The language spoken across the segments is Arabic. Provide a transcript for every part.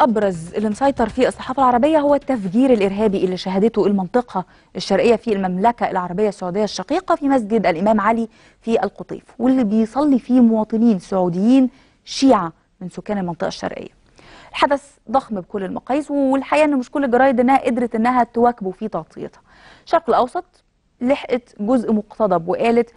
الأبرز اللي مسيطر فيه الصحافة العربية هو التفجير الإرهابي اللي شهدته المنطقة الشرقية في المملكة العربية السعودية الشقيقة في مسجد الإمام علي في القطيف واللي بيصلي فيه مواطنين سعوديين شيعة من سكان المنطقة الشرقية الحدث ضخم بكل المقاييس والحقيقة أن مش كل الجرايد أنها قدرت أنها تواكبه في تغطيتها الشرق الأوسط لحقت جزء مقتضب وقالت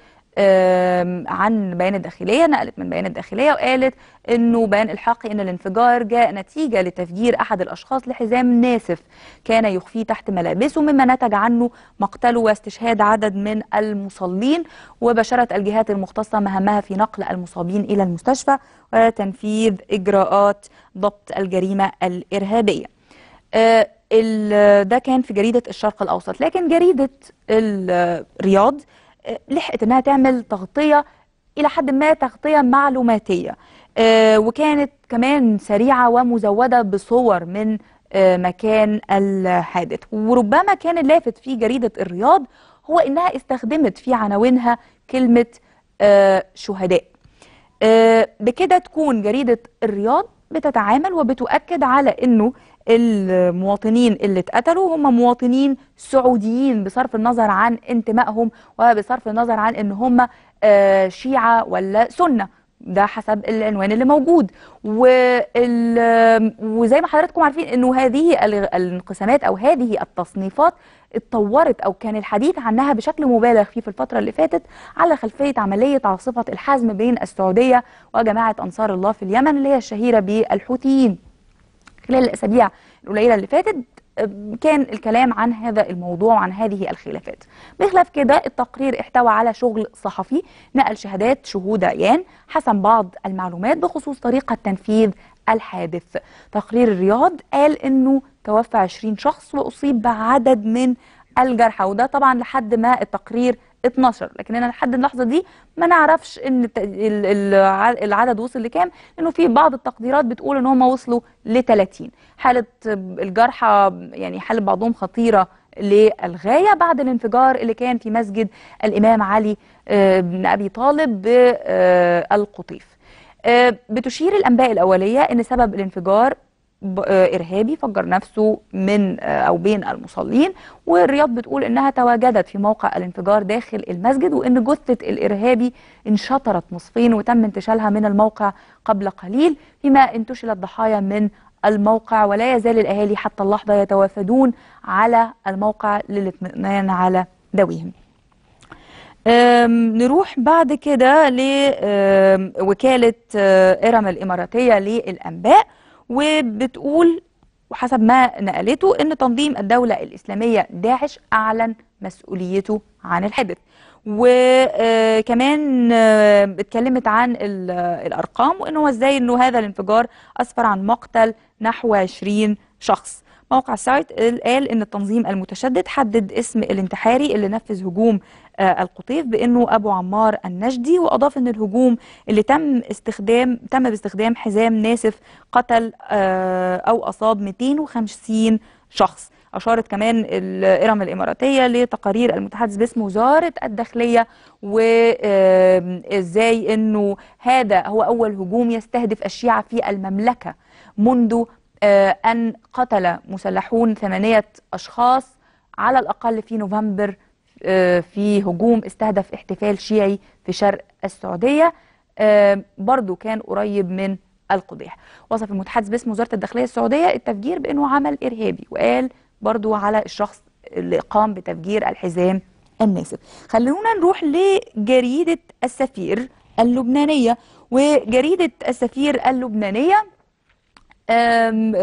عن بيان الداخلية نقلت من بيان الداخلية وقالت أنه بيان إلحاقي أن الانفجار جاء نتيجة لتفجير أحد الأشخاص لحزام ناسف كان يخفيه تحت ملابسه مما نتج عنه مقتله واستشهاد عدد من المصلين وبشرت الجهات المختصة مهمها في نقل المصابين إلى المستشفى وتنفيذ إجراءات ضبط الجريمة الإرهابية آه، ده كان في جريدة الشرق الأوسط لكن جريدة الرياض آه، آه، لحقت انها تعمل تغطيه الى حد ما تغطيه معلوماتيه آه، وكانت كمان سريعه ومزوده بصور من آه، مكان الحادث وربما كان اللافت في جريده الرياض هو انها استخدمت في عناوينها كلمه شهداء بكده تكون جريده الرياض بتتعامل وبتؤكد على انه المواطنين اللي اتقتلوا هم مواطنين سعوديين بصرف النظر عن انتمائهم وبصرف النظر عن ان هم آه، شيعة ولا سنة ده حسب العنوان اللي موجود وزي ما حضراتكم عارفين انه هذه الانقسامات او هذه التصنيفات اتطورت او كان الحديث عنها بشكل مبالغ فيه في الفتره اللي فاتت على خلفيه عمليه عاصفه الحزم بين السعوديه وجماعه انصار الله في اليمن اللي هي الشهيره بالحوثيين خلال الأسابيع القليلة اللي فاتت كان الكلام عن هذا الموضوع وعن هذه الخلافات بخلاف كده التقرير احتوى على شغل صحفي نقل شهادات شهود عيان حسم بعض المعلومات بخصوص طريقة تنفيذ الحادث تقرير الرياض قال انه توفى 20 شخص واصيب بعدد من الجرحى وده طبعا لحد ما التقرير 12 لكن انا لحد اللحظه دي ما نعرفش ان العدد وصل لكام لانه في بعض التقديرات بتقول ان هم وصلوا ل 30 حاله الجرحى يعني حاله بعضهم خطيره للغايه بعد الانفجار اللي كان في مسجد الامام علي آه، بن ابي طالب بالقطيف آه، آه، بتشير الانباء الاوليه ان سبب الانفجار آه، إرهابي فجر نفسه من آه، أو بين المصلين والرياض بتقول إنها تواجدت في موقع الانفجار داخل المسجد وإن جثة الإرهابي انشطرت نصفين وتم انتشالها من الموقع قبل قليل فيما انتشل الضحايا من الموقع ولا يزال الأهالي حتى اللحظة يتوافدون على الموقع للاطمئنان على دويهم نروح بعد كده لوكالة آه، إرم الإماراتية للأنباء وبتقول وحسب ما نقلته ان تنظيم الدوله الاسلاميه داعش اعلن مسؤوليته عن الحدث وكمان آه، آه، اتكلمت عن الارقام وان هو ازاي انه هذا الانفجار اسفر عن مقتل نحو 20 شخص موقع سايت قال ان التنظيم المتشدد حدد اسم الانتحاري اللي نفذ هجوم آه، القطيف بانه ابو عمار النجدي واضاف ان الهجوم اللي تم استخدام تم باستخدام حزام ناسف قتل آه، او اصاب 250 شخص أشارت كمان الإرم الإماراتية لتقارير المتحدث باسم وزارة الداخلية وإزاي أنه هذا هو أول هجوم يستهدف الشيعة في المملكة منذ آه، أن قتل مسلحون ثمانية أشخاص على الأقل في نوفمبر آه، في هجوم استهدف احتفال شيعي في شرق السعودية آه، برضو كان قريب من القضيح وصف المتحدث باسم وزارة الداخلية السعودية التفجير بأنه عمل إرهابي وقال برضو على الشخص اللي قام بتفجير الحزام الناسف خلونا نروح لجريدة السفير اللبنانية وجريدة السفير اللبنانية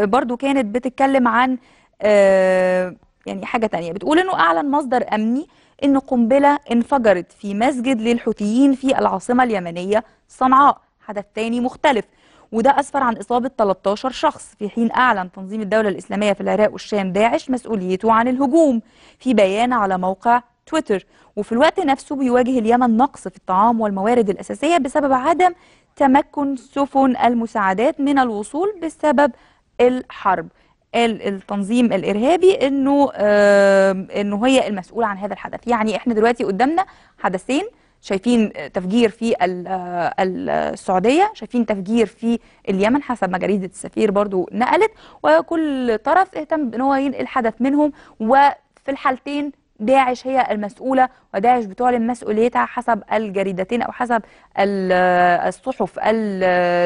برضو كانت بتتكلم عن آه، يعني حاجة تانية بتقول أنه أعلن مصدر أمني أن قنبلة انفجرت في مسجد للحوثيين في العاصمة اليمنية صنعاء حدث تاني مختلف وده أسفر عن إصابة 13 شخص في حين أعلن تنظيم الدولة الإسلامية في العراق والشام داعش مسؤوليته عن الهجوم في بيان على موقع تويتر وفي الوقت نفسه بيواجه اليمن نقص في الطعام والموارد الأساسية بسبب عدم تمكن سفن المساعدات من الوصول بسبب الحرب قال التنظيم الارهابي انه آه انه هي المسؤوله عن هذا الحدث يعني احنا دلوقتي قدامنا حدثين شايفين تفجير في آه، السعوديه شايفين تفجير في اليمن حسب ما جريده السفير برضو نقلت وكل طرف اهتم ان هو ينقل حدث منهم وفي الحالتين داعش هي المسؤولة وداعش بتعلن مسؤوليتها حسب الجريدتين أو حسب الصحف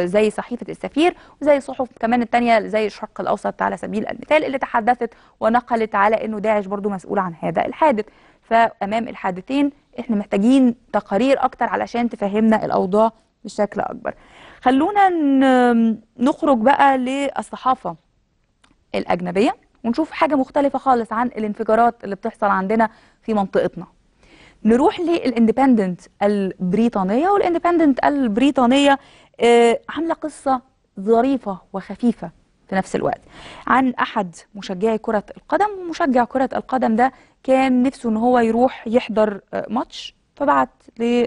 زي صحيفة السفير وزي صحف كمان التانية زي الشرق الأوسط على سبيل المثال اللي تحدثت ونقلت على أنه داعش برضو مسؤول عن هذا الحادث فأمام الحادثين احنا محتاجين تقارير أكتر علشان تفهمنا الأوضاع بشكل أكبر خلونا نخرج بقى للصحافة الأجنبية ونشوف حاجة مختلفة خالص عن الانفجارات اللي بتحصل عندنا في منطقتنا نروح للاندبندنت البريطانية والاندبندنت البريطانية آه، عاملة قصة ظريفة وخفيفة في نفس الوقت عن أحد مشجعي كرة القدم ومشجع كرة القدم ده كان نفسه أن هو يروح يحضر آه، ماتش فبعت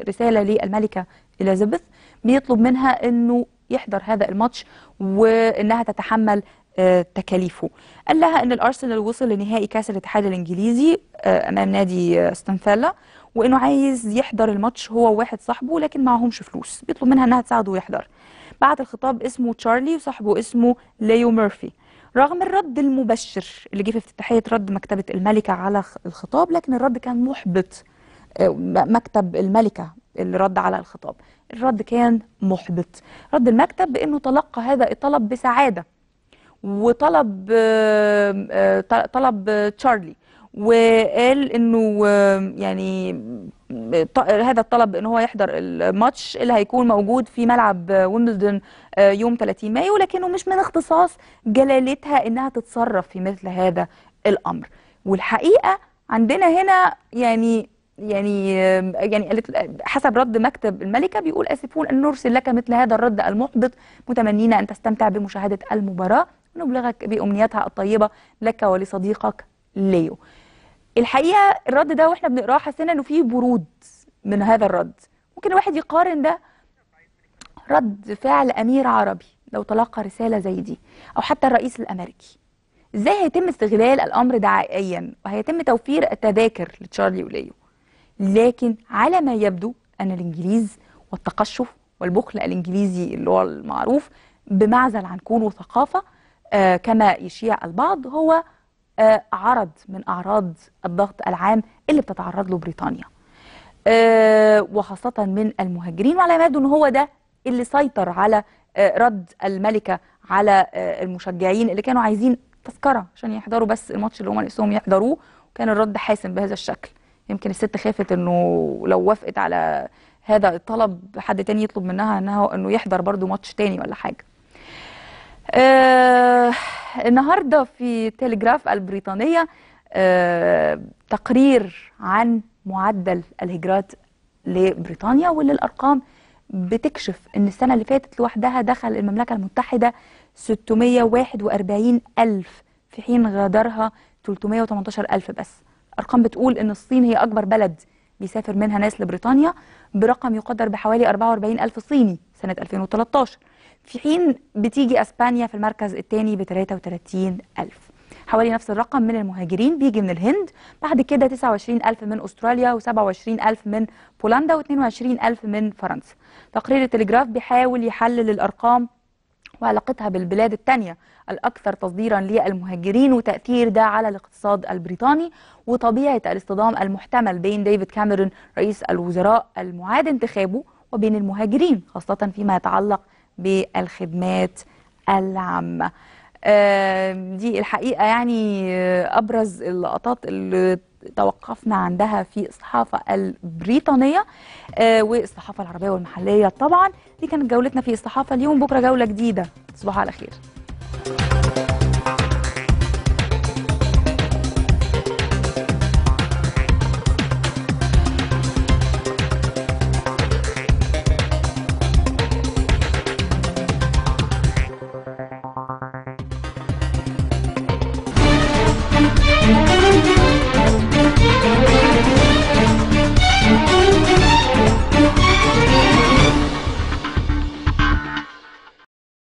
رسالة للملكة إليزابيث بيطلب منها أنه يحضر هذا الماتش وانها تتحمل تكاليفه قال لها ان الارسنال وصل لنهائي كاس الاتحاد الانجليزي آه، امام نادي آه، استنفيلا وانه عايز يحضر الماتش هو وواحد صاحبه لكن معهمش فلوس بيطلب منها انها تساعده ويحضر بعت الخطاب اسمه تشارلي وصاحبه اسمه ليو ميرفي رغم الرد المبشر اللي جه في افتتاحيه رد مكتبه الملكه على الخطاب لكن الرد كان محبط آه، مكتب الملكه اللي رد على الخطاب الرد كان محبط رد المكتب بانه تلقى هذا الطلب بسعاده وطلب آه، آه، طلب تشارلي وقال انه آه، يعني هذا الطلب ان هو يحضر الماتش اللي هيكون موجود في ملعب ويمبلدون يوم 30 مايو لكنه مش من اختصاص جلالتها انها تتصرف في مثل هذا الامر والحقيقه عندنا هنا يعني يعني يعني حسب رد مكتب الملكه بيقول اسفون ان نرسل لك مثل هذا الرد المحبط متمنين ان تستمتع بمشاهده المباراه ونبلغك بأمنياتها الطيبة لك ولصديقك ليو الحقيقة الرد ده واحنا بنقراه حسينا انه فيه برود من هذا الرد ممكن الواحد يقارن ده رد فعل أمير عربي لو تلقى رسالة زي دي أو حتى الرئيس الأمريكي ازاي هيتم استغلال الامر دعائيا وهيتم توفير التذاكر لتشارلي وليو لكن على ما يبدو ان الانجليز والتقشف والبخل الانجليزي اللي هو المعروف بمعزل عن كونه ثقافه آه، كما يشيع البعض هو آه، عرض من أعراض الضغط العام اللي بتتعرض له بريطانيا آه، وخاصة من المهاجرين وعلى ما يبدو أن هو ده اللي سيطر على رد الملكة على المشجعين اللي كانوا عايزين تذكرة عشان يحضروا بس الماتش اللي هم نفسهم يحضروه وكان الرد حاسم بهذا الشكل يمكن الست خافت انه لو وافقت على هذا الطلب حد تاني يطلب منها انه يحضر برضو ماتش تاني ولا حاجه آه النهارده في تلغراف البريطانيه آه تقرير عن معدل الهجرات لبريطانيا واللي الارقام بتكشف ان السنه اللي فاتت لوحدها دخل المملكه المتحده 641 الف في حين غادرها 318 الف بس ارقام بتقول ان الصين هي اكبر بلد بيسافر منها ناس لبريطانيا برقم يقدر بحوالي 44 الف صيني سنه 2013 في حين بتيجي اسبانيا في المركز الثاني ب 33000 حوالي نفس الرقم من المهاجرين بيجي من الهند بعد كده 29000 من استراليا و27000 من بولندا و22000 من فرنسا تقرير التلجراف بيحاول يحلل الارقام وعلاقتها بالبلاد الثانيه الاكثر تصديرا للمهاجرين وتاثير ده على الاقتصاد البريطاني وطبيعه الاصطدام المحتمل بين ديفيد كاميرون رئيس الوزراء المعاد انتخابه وبين المهاجرين خاصه فيما يتعلق بالخدمات العامة آه، دي الحقيقة يعني آه، أبرز اللقطات اللي توقفنا عندها في الصحافة البريطانية آه، والصحافة العربية والمحلية طبعا دي كانت جولتنا في الصحافة اليوم بكرة جولة جديدة تصبحوا على خير